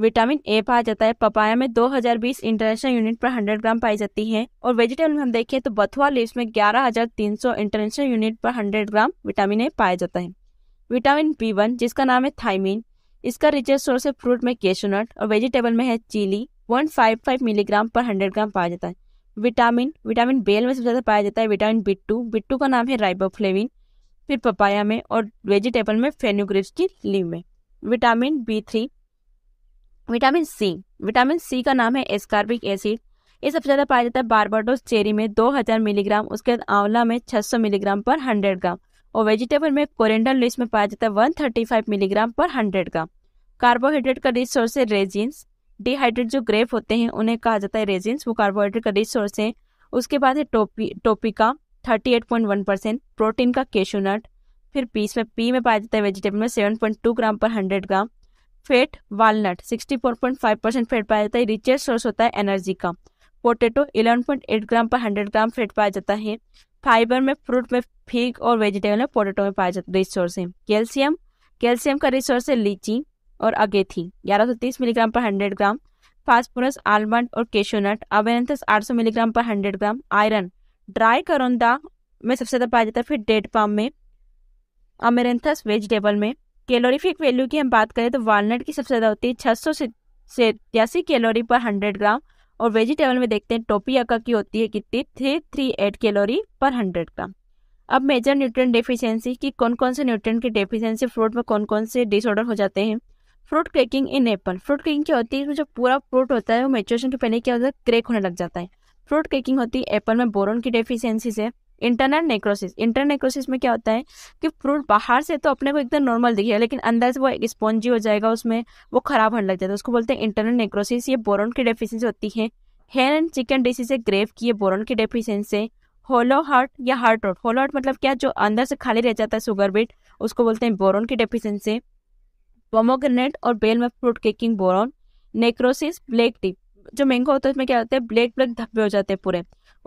vitamin A पाया जाता है पपाया में 2020 इंटरनेशनल यूनिट पर 100 ग्राम पाई जाती है और वेजिटेबल में हम देखें तो बथुआ लीव्स में 11,300 इंटरनेशनल यूनिट पर 100 ग्राम विटामिन ए पाया जाता है विटामिन बी वन जिसका नाम है थाइमिन इसका रिचर्स सोर्स है फ्रूट में केशोनट और वेजिटेबल में है chilli one milligram per hundred gram पाया जाता है विटामिन विटामिन बेल में सबसे ज़्यादा पाया जाता है vitamin B two B two का नाम है राइबोफ्लेविन फिर पपाया में और वेजिटेबल में फेन्यूग्रिप्स की लीव में vitamin B three vitamin C vitamin C का नाम है एस्कार्बिक एसिड ये सबसे ज्यादा पाया जाता है बारबाडोस चेरी में 2000 मिलीग्राम उसके बाद आंवला में 600 मिलीग्राम पर 100 ग्राम और वेजिटेबल में कोरेंडल लिस्ट में पाया जाता है 135 मिलीग्राम पर 100 ग्राम कार्बोहाइड्रेट का रिच सोर्स है रेजिन्स डिहाइड्रेट जो ग्रेप होते हैं उन्हें कहा जाता है रेजिन्स वो कार्बोहाइड्रेट का रिच सोर्स है उसके बाद है टोपी टोपिका वन परसेंट प्रोटीन का केशोनट फिर पीस में पी में पाया जाता है वेजिटेबल में two gram per hundred gram fat walnut 64.5 percent fat पाया जाता है रिचेस्ट सोर्स होता है एनर्जी का पोटेटो 11.8 ग्राम पर 100 ग्राम फेट पाया जाता है फाइबर में फ्रूट में फीक और वेजिटेबल में पोटेटो में पाया जाता है रिसोर्स सोर्स है कैल्शियम कैल्शियम का रिसोर्स सोर्स है लीची और अगेथी 1130 milligram per 100 gram phosphorus almond और केशोनट आठ 800 मिलीग्राम पर 100 ग्राम आयरन ड्राई करौंदा में सबसे ज़्यादा पाया जाता है फिर डेड पाम में अमेरेंथस वेजिटेबल में कैलोरीफिक वैल्यू की हम बात करें तो वालनट की सबसे ज़्यादा होती है छः सौ से तिरासी कैलोरी पर हंड्रेड ग्राम और वेजिटेबल में देखते हैं टोपियाका की होती है कितनी three three eight calorie per hundred gram अब मेजर न्यूट्रिएंट डेफिशिएंसी की कौन कौन से न्यूट्रिएंट की डेफिशिएंसी फ्रूट में कौन कौन से डिसऑर्डर हो जाते हैं fruit cracking in apple fruit cracking क्या होती है जो पूरा फ्रूट होता है वो मेचोरेशन के पहले क्या होता है क्रैक होने लग जाता है फ्रूट क्रैकिंग होती है एप्पल में बोरोन की डेफिशिएंसी से इंटरनल नेक्रोसिस इंटरनल नेक्रोसिस में क्या होता है कि फ्रूट बाहर से तो अपने को एकदम नॉर्मल दिखेगा लेकिन अंदर से वो एक स्पॉन्जी हो जाएगा उसमें वो खराब होने लग जाता है तो उसको बोलते हैं इंटरनल नेक्रोसिस ये बोरन की डेफिशिएंसी होती है हेयर एंड चिकन डिसीज है ग्रेव की ये बोरन की डेफिशिएंसी है होलो हार्ट या हार्ट रोट होलो हार्ट मतलब क्या जो अंदर से खाली रह जाता है सुगर बीट उसको बोलते हैं बोरोन की डेफिशिएंसी पोमोग्रेनेट और बेल में fruit cracking boron necrosis black tip जो मैंगो होता है उसमें क्या होता है ब्लैक ब्लैक धब्बे हो जाते हैं पूरे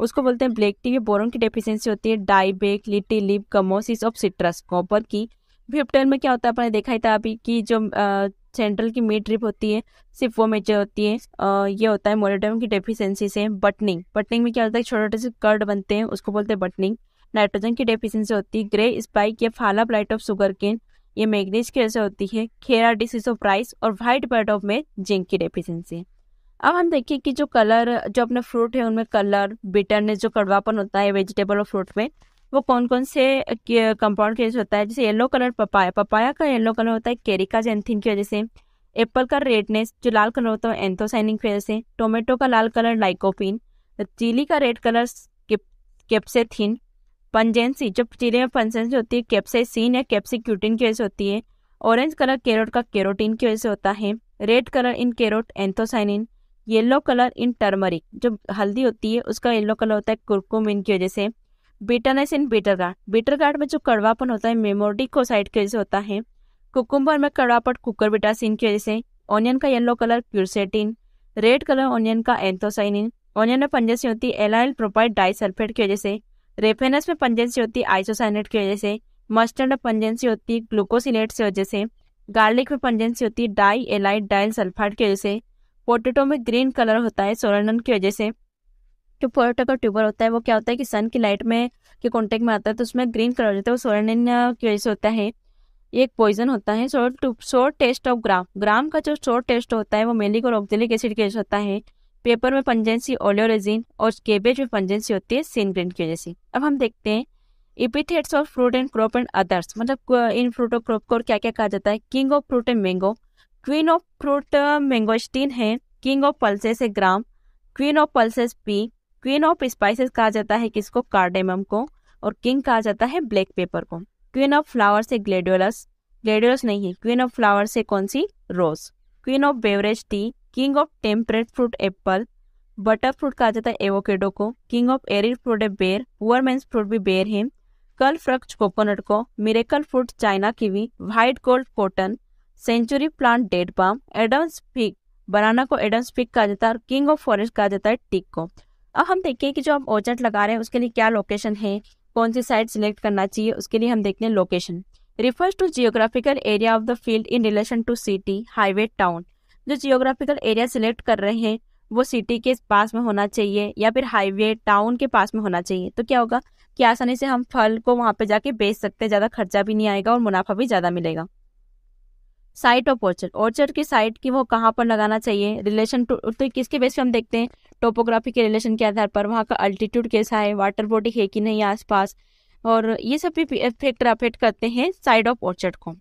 उसको बोलते हैं ब्लैक टी बोरोन की डेफिशिएंसी होती है डाइबेक लिटी लिप कमोसिस ऑफ सिट्रस कॉपर की फिफ्टन में क्या होता है अपने देखा ही था अभी की जो सेंट्रल की मिड ड्रिप होती है सिर्फ वो मेजर होती है आ, ये होता है मोरेटम की डेफिशिएंसी से बटनिंग बटनिंग में क्या होता है छोटे छोटे से कर्ड बनते हैं उसको बोलते हैं बटनिंग नाइट्रोजन की डेफिशिएंसी होती है ग्रे स्पाइक या फाला ब्लाइट ऑफ शुगर केन ये मैग्नीज की वजह से होती है खेरा डिसीज ऑफ राइस और व्हाइट ब्लड ऑफ में जिंक की डेफिशिएंसी अब हम देखिए कि जो कलर जो अपने फ्रूट है उनमें कलर बिटरनेस जो कड़वापन होता है वेजिटेबल और फ्रूट में वो कौन कौन से कंपाउंड की वजह से होता है जैसे येलो कलर पपाया पपाया का येलो कलर होता है केरिका जेंथिन की वजह से एप्पल का रेडनेस जो लाल कलर होता है एंथोसाइनिंग की वजह से टोमेटो का लाल कलर लाइकोपिन चिली का रेड कलर कैप्सेथिन पंजेंसी जो चिली में पंजेंसी होती है कैप्सेसिन या कैप्सिक्यूटिन की वजह से होती है ऑरेंज कलर केरोट का केरोटीन की वजह से होता है red colour in carrot anthocyanin yellow colour in turmeric जो हल्दी होती है उसका येलो कलर होता है कुरकुमिन की वजह से bitterness in bitter gourd bitter gourd में जो कड़वापन होता है मेमोडिकोसाइड की वजह से होता है कुकुम्बर में कड़वापट कुकर बिटासिन की वजह से ऑनियन का yellow colour quercetin red colour onion का एंथोसाइनिन ऑनियन में पंजेंसी होती है एलाइल प्रोपाइड सल्फेट की वजह से रेफेनस में पंजेंसी होती है आइसोसाइनेट की वजह से मस्टर्ड में पंजेंसी होती है ग्लूकोसिनेट से वजह से गार्लिक में पंजेंसी होती है डाई एलाइड डाइल सल्फाइड की वजह से पोटेटो में ग्रीन कलर होता है सोलनन की वजह से जो पोटेटो का ट्यूबर होता है वो क्या होता है कि सन की लाइट में के कॉन्टेक्ट में आता है तो उसमें ग्रीन कलर हो जाता है वो सोलनन की वजह से होता है ये एक पॉइजन होता है सोर सोर टेस्ट ऑफ ग्राम ग्राम का जो सोर टेस्ट होता है वो मेलिक और ऑक्जिलिक एसिड की वजह से होता है पेपर में पंजेंसी ओलियोरेजिन और केबेज में पंजेंसी होती है सीन ग्रीन की वजह से अब हम देखते हैं epithets of fruit and crop and others मतलब इन फ्रूट और क्रॉप को और क्या क्या कहा जाता है king of fruit and mango queen of fruit mangosteen है किंग ऑफ पल्सेस है gram queen of pulses pea queen of spices कहा जाता है किसको कार्डेमम को और किंग कहा जाता है ब्लैक पेपर को क्वीन ऑफ फ्लावर्स है ग्लेडोलस ग्लेडोलस नहीं है क्वीन ऑफ फ्लावर्स से कौन सी rose queen of beverage tea king of temperate fruit apple butter fruit कहा जाता है एवोकेडो को किंग ऑफ एरिड फ्रूट है बेर वुअरमेन्स फ्रूट भी बेर है कल फ्रक्ट कोकोनट को miracle fruit China kiwi white gold cotton century plant date palm Adam's fig banana को एडम्स पिक कहा जाता है और किंग ऑफ फॉरेस्ट कहा जाता है टिक को अब हम देखें कि जो हम ऑर्चर्ड लगा रहे हैं उसके लिए क्या लोकेशन है कौन सी साइड सिलेक्ट करना चाहिए उसके लिए हम देखते हैं location refers to geographical area of the field in relation to city highway town जो जियोग्राफिकल एरिया सिलेक्ट कर रहे हैं वो सिटी के पास में होना चाहिए या फिर हाईवे टाउन के पास में होना चाहिए तो क्या होगा कि आसानी से हम फल को वहाँ पे जाके बेच सकते हैं ज़्यादा खर्चा भी नहीं आएगा और मुनाफा भी ज़्यादा मिलेगा साइट ऑफ ऑर्चर्ड ऑर्चर्ड की साइट की वो कहाँ पर लगाना चाहिए रिलेशन टू तो किसके बेस पे हम देखते हैं टोपोग्राफी के रिलेशन के आधार पर वहाँ का अल्टीट्यूड कैसा है वाटर बॉडी है कि नहीं आसपास और ये सब भी फैक्टर अफेक्ट करते हैं साइड ऑफ ऑर्चर्ड को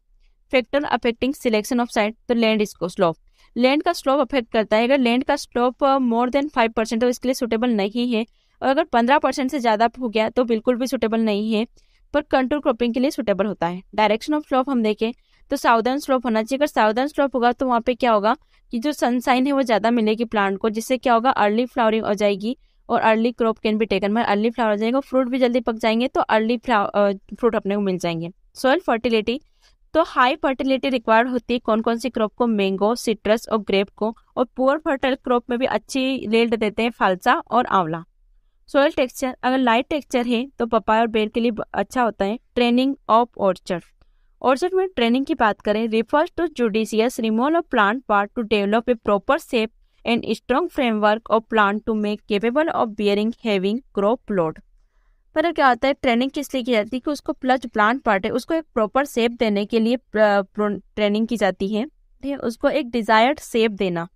factor affecting selection of side तो लैंड इसको स्लोप लैंड का स्लोप अफेक्ट करता है अगर लैंड का slope more than five percent इसके लिए सुटेबल नहीं है और अगर पंद्रह परसेंट से ज़्यादा हो गया तो बिल्कुल भी सुटेबल नहीं है पर कंट्रोल क्रॉपिंग के लिए सुटेबल होता है डायरेक्शन ऑफ स्लोप हम देखें तो साउदर्न स्लोप होना चाहिए अगर साउदर्न स्लोप होगा तो वहाँ पे क्या होगा कि जो सनसाइन है वो ज़्यादा मिलेगी प्लांट को जिससे क्या होगा अर्ली फ्लावरिंग हो जाएगी और अर्ली क्रॉप कैन भी टेकन मैं मतलब अर्ली फ्लावर हो जाएगा फ्रूट भी जल्दी पक जाएंगे तो अर्ली फ्रूट अपने को मिल जाएंगे सोयल फर्टिलिटी तो हाई फर्टिलिटी रिक्वायर्ड होती है कौन कौन सी क्रॉप को मैंगो सिट्रस और ग्रेप को और पुअर फर्टाइल क्रॉप में भी अच्छी रेल्ट देते हैं फालसा और आंवला सोयल टेक्सचर अगर लाइट टेक्सचर है तो पपाया और बेर के लिए अच्छा होता है ट्रेनिंग ऑफ ऑर्चर्ड और जब मैं ट्रेनिंग की बात करें refers to judicious removal of plant part to develop a proper shape and strong framework of plant to make capable of bearing having crop load पर क्या होता है ट्रेनिंग किस लिए की जाती है कि उसको प्लस प्लांट पार्ट है उसको एक प्रॉपर शेप देने के लिए ट्रेनिंग की जाती है उसको एक डिजायर्ड शेप देना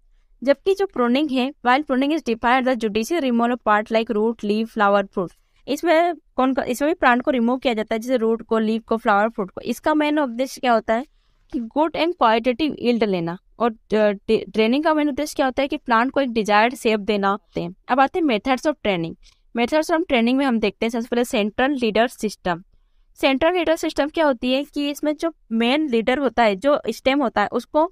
जबकि जो प्रोनिंग है while pruning is defined the judicial removal of part like root leave flower fruit इसमें कौन का इसमें भी प्लांट को रिमूव किया जाता है जैसे रूट को लीव को फ्लावर फ्रूट को इसका मेन उद्देश्य क्या होता है कि गुड एंड क्वालिटेटिव ईल्ड लेना और ट्रेनिंग का मेन उद्देश्य क्या होता है कि प्लांट को एक डिजायर्ड शेप देना होते हैं अब आते हैं methods of training methods of training में हम देखते हैं सबसे पहले central leader system central leader system क्या होती है कि इसमें जो मेन लीडर होता है जो स्टेम होता है उसको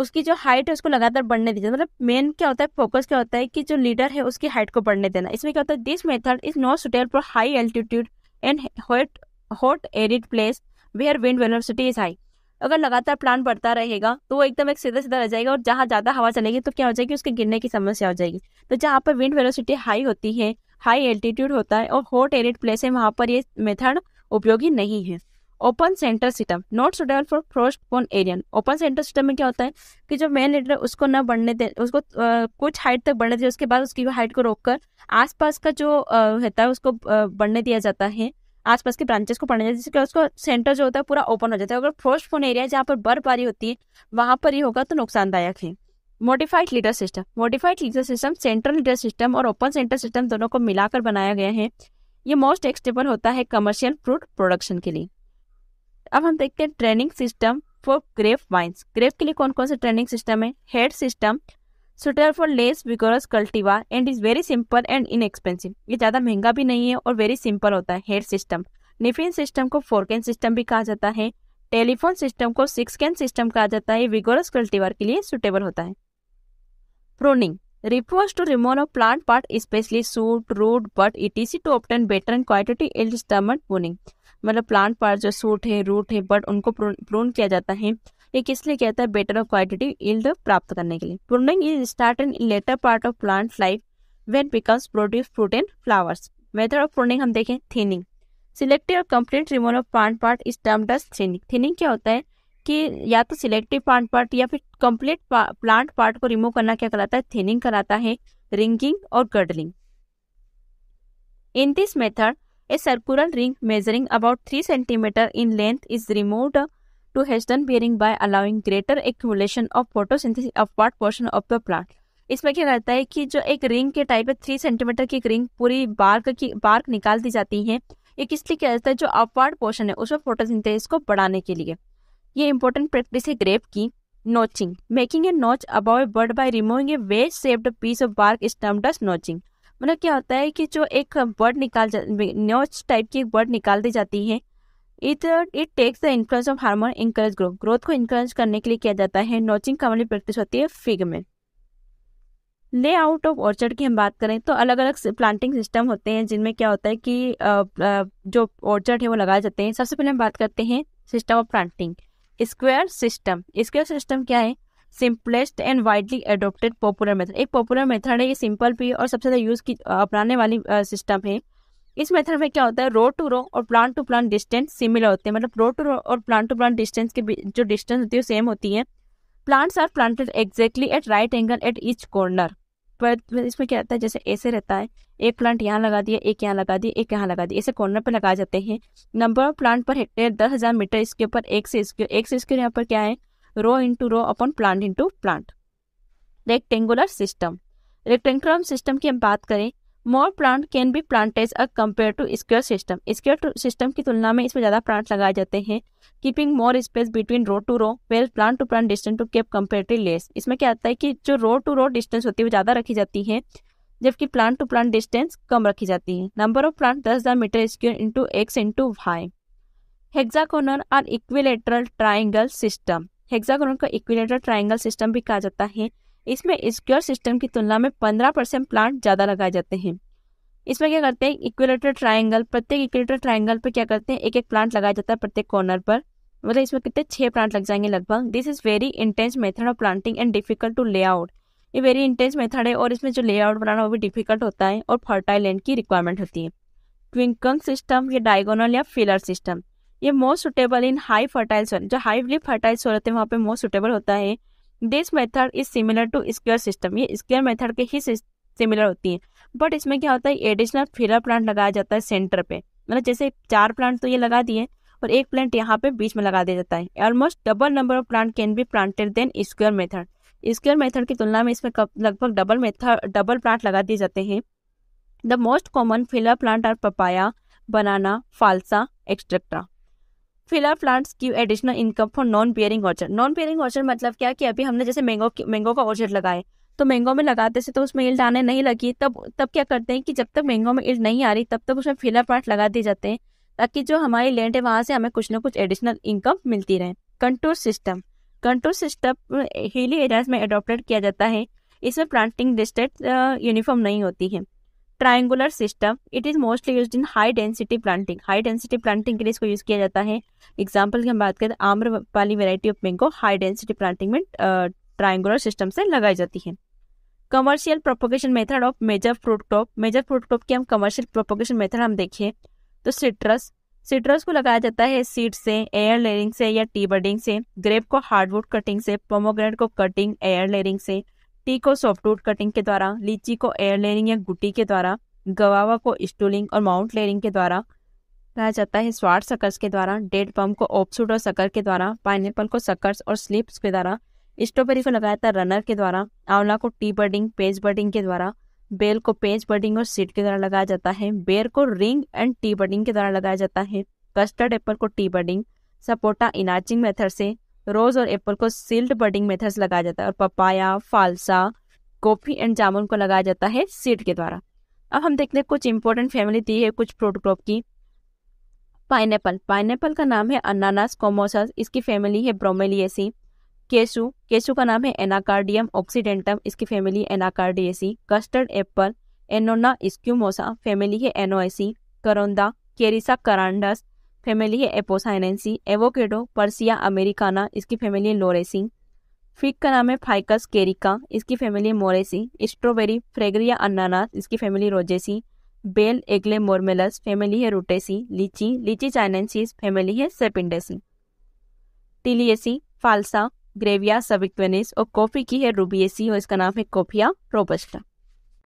उसकी जो हाइट है उसको लगातार बढ़ने दीजिए मतलब मेन क्या होता है फोकस क्या होता है कि जो लीडर है उसकी हाइट को बढ़ने देना इसमें क्या होता है this method is not suitable for high altitude and hot hot arid place where wind velocity is high अगर लगातार प्लान बढ़ता रहेगा तो वो एकदम एक सीधा सीधा रह जाएगा और जहाँ ज़्यादा हवा चलेगी तो क्या हो जाएगी उसके गिरने की समस्या हो जाएगी तो जहाँ पर विंड वेलोसिटी हाई होती है हाई एल्टीट्यूड होता है और हॉट एरिड प्लेस है वहाँ पर ये मेथड उपयोगी नहीं है open centre system not suitable for frost prone area open centre system में क्या होता है कि जो मेन लीडर उसको ना बढ़ने दे उसको आ, कुछ हाइट तक बढ़ने दे उसके बाद उसकी हाइट को रोककर आसपास का जो होता है उसको बढ़ने दिया जाता है आसपास के ब्रांचेस को पढ़ने जिससे उसको सेंटर जो होता है पूरा ओपन हो जाता है अगर फ्रोस्ट फोन एरिया जहाँ पर बर्फबारी होती है वहाँ पर ही होगा तो नुकसानदायक है modified leader system modified leader system central leader system और ओपन सेंटर सिस्टम दोनों को मिलाकर बनाया गया है ये मोस्ट एक्सटेबल होता है कमर्शियल फ्रूट प्रोडक्शन के लिए अब हम देखते हैं training system for grape vines grape के लिए कौन कौन से ट्रेनिंग सिस्टम है head system suitable for less vigorous cultivar and is very simple and inexpensive ये ज़्यादा महंगा भी नहीं है और वेरी सिंपल होता है हेड सिस्टम निफिन सिस्टम को फोरकेन सिस्टम भी कहा जाता है टेलीफोन सिस्टम को सिक्स कैन सिस्टम कहा जाता है विगोरस कल्टिवार के लिए सुटेबल होता है pruning to remove removal plant part specially shoot root but it is to obtain better and quality yield स्टमट प्रोनिंग मतलब प्लांट पार्ट जो सूट है रूट है बट उनको प्रून किया जाता है ये किस लिए कहता है बेटर ऑफ क्वालिटेटिव यील्ड प्राप्त करने के लिए pruning is start in later part of plant life when becomes produce fruit and flowers method of pruning हम देखें थीनिंग सिलेक्टिव और complete removal of plant part is term thus thinning thinning क्या होता है कि या तो सिलेक्टिव प्लांट पार्ट या फिर कंप्लीट प्लांट पार्ट को रिमूव करना क्या कराता है थीनिंग कराता है रिंगिंग और girdling in this method A circular ring measuring about 3 cm in length is removed to Heston bearing by allowing greater accumulation of photosynthesis upward portion of the plant. इसमें क्या रहता है कि जो एक रिंग के टाइप है थ्री सेंटीमीटर की एक रिंग पूरी बार्क की बार्क निकाल दी जाती है ये किस लिए किया जाता है जो अपवार्ड पोर्शन है उसमें फोटोसिंथेसिस को बढ़ाने के लिए ये इंपॉर्टेंट प्रैक्टिस है ग्रेप की notching making a notch above bud by removing a wedge shaped piece of bark स्टम्ड नोचिंग मतलब क्या होता है कि जो एक वर्ड निकाल नोच टाइप की एक वर्ड निकाल दी जाती है it it takes the influence of hormone encourage growth growth को इंकरेज करने के लिए किया जाता है नोचिंग का वाली मतलब प्रैक्टिस होती है फिग में आउट ऑफ ऑर्चर्ड की हम बात करें तो अलग अलग प्लांटिंग सिस्टम होते हैं जिनमें क्या होता है कि जो ऑर्चर्ड है वो लगाए जाते हैं सबसे पहले हम बात करते हैं system of planting square system square system क्या है simplest and widely adopted popular method एक पॉपुलर मेथड है ये सिंपल भी और सबसे ज़्यादा यूज़ की अपनाने वाली सिस्टम है इस मेथड में क्या होता है रो टू रो और plant to plant distance similar होते हैं मतलब रो टू रो और प्लांट टू प्लांट डिस्टेंस के जो डिस्टेंस होती है वो सेम होती है plants are planted exactly at right angle at each corner पर इसमें क्या रहता है जैसे ऐसे रहता है एक प्लांट यहाँ लगा दिया एक यहाँ लगा दिया एक यहाँ लगा दिया ऐसे कॉर्नर पर लगा जाते हैं number of plant per hectare दस हज़ार मीटर इसके ऊपर एक से इसके एक से इसके यहाँ पर क्या है row into row upon plant into plant rectangular system rectangular system की हम बात करें more plant can be planted a compare to square system square system की तुलना में इसमें ज़्यादा प्लांट लगाए जाते हैं keeping more space between row to row well plant to plant distance to keep to less इसमें क्या आता है कि जो रो टू रो डिस्टेंस होती है वो ज़्यादा रखी जाती है जबकि प्लांट टू प्लांट डिस्टेंस कम रखी जाती है नंबर ऑफ प्लांट दस हज़ार metre square into X into Y hexagonal or equilateral triangle system hexagonal को इक्विलेटर ट्राइंगल सिस्टम भी कहा जाता है इसमें स्क्योर सिस्टम की तुलना में पंद्रह परसेंट प्लांट ज़्यादा लगाए जाते हैं इसमें क्या करते हैं इक्विलेटर ट्राइंगल प्रत्येक इक्विलेटर ट्राइंगल पर क्या करते हैं एक एक प्लांट लगाया जाता है प्रत्येक कॉर्नर पर मतलब इसमें कितने छह प्लांट लग जाएंगे लगभग this is very intense method of planting and difficult to layout ये वेरी इंटेंस मेथड है और इसमें जो लेआउट बनाना वो भी डिफिकल्ट होता है और फर्टाइल लैंड की रिक्वायरमेंट होती है ट्विंकंग सिस्टम या डायगोनल या फिलर सिस्टम ये most suitable in high fertile soil जो हाईली फर्टाइल सोइल होते हैं वहाँ पे मोस्ट सुटेबल होता है this method is similar to square system ये स्क्वेयर मेथड के ही सिमिलर होती है बट इसमें क्या होता है एडिशनल फिलर प्लांट लगाया जाता है सेंटर पे मतलब जैसे चार प्लांट तो ये लगा दिए और एक प्लांट यहाँ पे बीच में लगा दिया जाता है almost double number of plant can be planted than square method square method की तुलना में इसमें लगभग डबल मेथड डबल प्लांट लगा दिए जाते हैं the most common filler plant are papaya banana फालसा एक्सेट्रा फिलर प्लांट्स की additional income for non bearing orchard non bearing orchard मतलब क्या कि अभी हमने जैसे मैंगो मैंगो का ऑर्चर्ड लगाए तो मैंगो में लगाते से तो उसमें इल्ड आने नहीं लगी तब तब क्या करते हैं कि जब तक मैंगो में इल्ड नहीं आ रही तब तक उसमें फिलर प्लांट लगा दिए जाते हैं ताकि जो हमारी लैंड है वहाँ से हमें कुछ ना कुछ एडिशनल इनकम मिलती रहे control system control system hilly areas में अडोप्टेड किया जाता है इसमें प्लांटिंग डिस्टेंस यूनिफॉर्म नहीं होती है triangular system it is mostly use in high density planting high density planting के लिए इसको यूज़ किया जाता है एग्जाम्पल की हम बात करें Amrapali variety of mango high density planting में ट्राइंगुलर सिस्टम से लगाई जाती है commercial propagation method of major fruit crop major fruit crop की हम कमर्शियल प्रोपोगेशन मेथड हम देखें तो सिट्रस सिट्रस को लगाया जाता है सीड से एयर लेयरिंग से या टी बर्डिंग से ग्रेप को हार्डवुड कटिंग से पोमोग्रेनेट को कटिंग एयर लेयरिंग से टी को सॉफ्टवुड कटिंग के द्वारा लीची को एयर लेयरिंग या गुटी के द्वारा गवावा को स्टूलिंग और माउंट लेयरिंग के द्वारा कहा जाता है स्वाट सकर्स के द्वारा डेड पम्प को ऑप्सूट और सकर के द्वारा पाइनएप्पल को सकर्स और स्लिप्स के द्वारा स्ट्रॉबेरी को लगाया था रनर के द्वारा आंवला को टी बर्डिंग पेज बर्डिंग के द्वारा बेल को पेज बर्डिंग और सीड के द्वारा लगाया जाता है बेर को रिंग एंड टी बर्डिंग के द्वारा लगाया जाता है कस्टर्ड एप्पल को T budding sapota inarching method से रोज और एप्पल को सील्ड बडिंग मेथड्स लगाया जाता है और पपाया फालसा कॉफी एंड जामुन को लगाया जाता है सीड के द्वारा अब हम देखते हैं कुछ इंपॉर्टेंट फैमिली दी है कुछ फ्रूट क्रॉप की पाइन पाइन एप्पल का नाम है अनानास कोमोसस इसकी फैमिली है ब्रोमेलियसी केसू केशु का नाम है एनाकार्डियम ऑक्सीडेंटम इसकी family Anacardiaceae custard apple Annona squamosa family है एनोएसी करोंदा केरिसा करांडस फैमिली है एपोसाइनेंसी एवोकेडो परसिया अमेरिकाना इसकी फैमिली है लोरेसी फिक का नाम है फाइकस केरिका इसकी फैमिली है मोरेसी स्ट्रॉबेरी फ्रेगरिया अनानास इसकी फैमिली रोजेसी बेल एग्ले मोरमेलस फैमिली है रूटेसी लीची लीची चाइनेंसीस फैमिली है सेपिंडेसी टिलियसी फालसा ग्रेविया सबिक्वेनिस और कॉफ़ी की है रूबियसी और इसका नाम है कॉफिया रोबस्टा